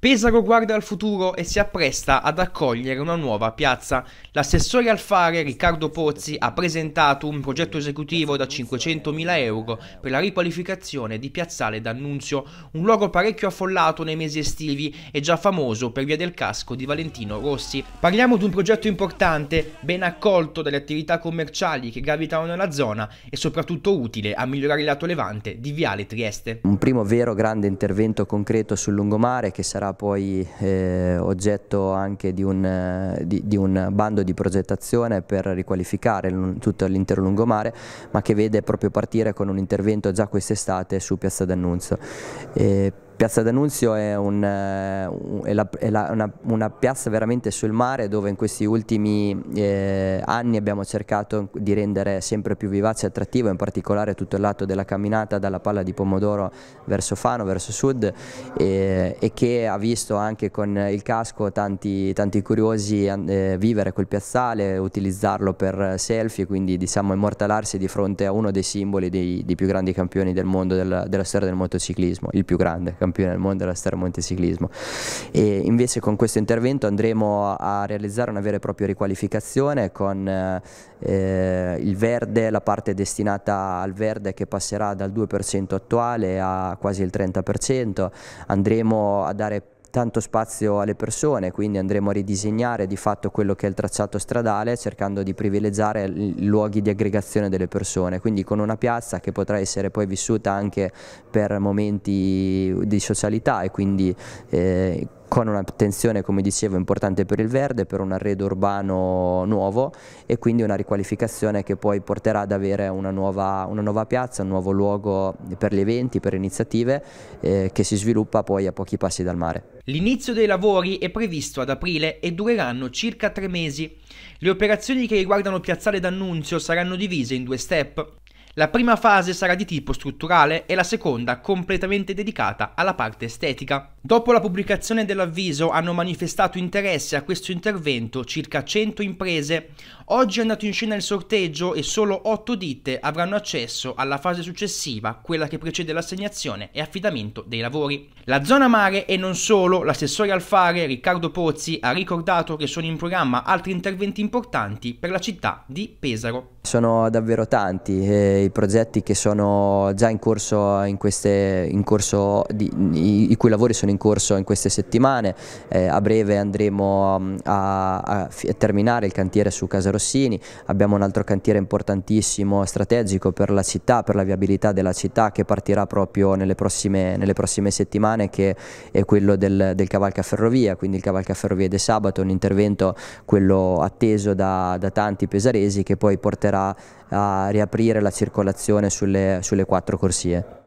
Pesaro guarda al futuro e si appresta ad accogliere una nuova piazza. L'assessore al fare Riccardo Pozzi ha presentato un progetto esecutivo da 500.000 euro per la riqualificazione di Piazzale d'Annunzio, un luogo parecchio affollato nei mesi estivi e già famoso per via del casco di Valentino Rossi. Parliamo di un progetto importante, ben accolto dalle attività commerciali che gravitano nella zona e soprattutto utile a migliorare il lato levante di Viale Trieste. Un primo vero grande intervento concreto sul lungomare che sarà poi eh, oggetto anche di un, eh, di, di un, bando di progettazione per riqualificare tutto l'intero lungomare, ma che vede proprio partire con un intervento già quest'estate su Piazza d'Annunzio. Piazza D'Annunzio è, un, eh, è, la, è la, una, una, piazza veramente sul mare dove in questi ultimi eh, anni abbiamo cercato di rendere sempre più vivace e attrattivo, in particolare tutto il lato della camminata dalla palla di pomodoro verso Fano, verso sud eh, e che ha visto anche con il casco tanti, tanti curiosi eh, vivere quel piazzale, utilizzarlo per selfie, quindi diciamo immortalarsi di fronte a uno dei simboli dei, dei più grandi campioni del mondo della, della storia del motociclismo, il più grande campione campione al mondo della Star Monteciclismo. E invece con questo intervento andremo a realizzare una vera e propria riqualificazione con eh, eh, il verde, la parte destinata al verde che passerà dal 2% attuale a quasi il 30%, andremo a dare tanto spazio alle persone, quindi andremo a ridisegnare di fatto quello che è il tracciato stradale cercando di privilegiare i luoghi di aggregazione delle persone, quindi con una piazza che potrà essere poi vissuta anche per momenti di socialità e quindi eh, con un'attenzione, come dicevo, importante per il verde, per un arredo urbano nuovo e quindi una riqualificazione che poi porterà ad avere una nuova, una nuova piazza, un nuovo luogo per gli eventi, per iniziative eh, che si sviluppa poi a pochi passi dal mare. L'inizio dei lavori è previsto ad aprile e dureranno circa tre mesi. Le operazioni che riguardano Piazzale d'Annunzio saranno divise in due step. La prima fase sarà di tipo strutturale e la seconda completamente dedicata alla parte estetica. Dopo la pubblicazione dell'avviso hanno manifestato interesse a questo intervento circa 100 imprese. Oggi è andato in scena il sorteggio e solo 8 ditte avranno accesso alla fase successiva, quella che precede l'assegnazione e affidamento dei lavori. La zona mare e non solo, l'assessore al fare Riccardo Pozzi ha ricordato che sono in programma altri interventi importanti per la città di Pesaro. Sono davvero tanti eh, i progetti che sono già in corso, in queste, in corso di, i, i cui lavori sono sono in corso in queste settimane, eh, a breve andremo um, a, a, a, terminare il cantiere su Casa Rossini, abbiamo un altro cantiere importantissimo, strategico per la città, per la viabilità della città che partirà proprio nelle prossime, nelle prossime settimane che è quello del, del cavalcaferrovia, quindi il cavalcaferrovia di sabato, un intervento quello atteso da, da tanti pesaresi che poi porterà a riaprire la circolazione sulle, sulle quattro corsie.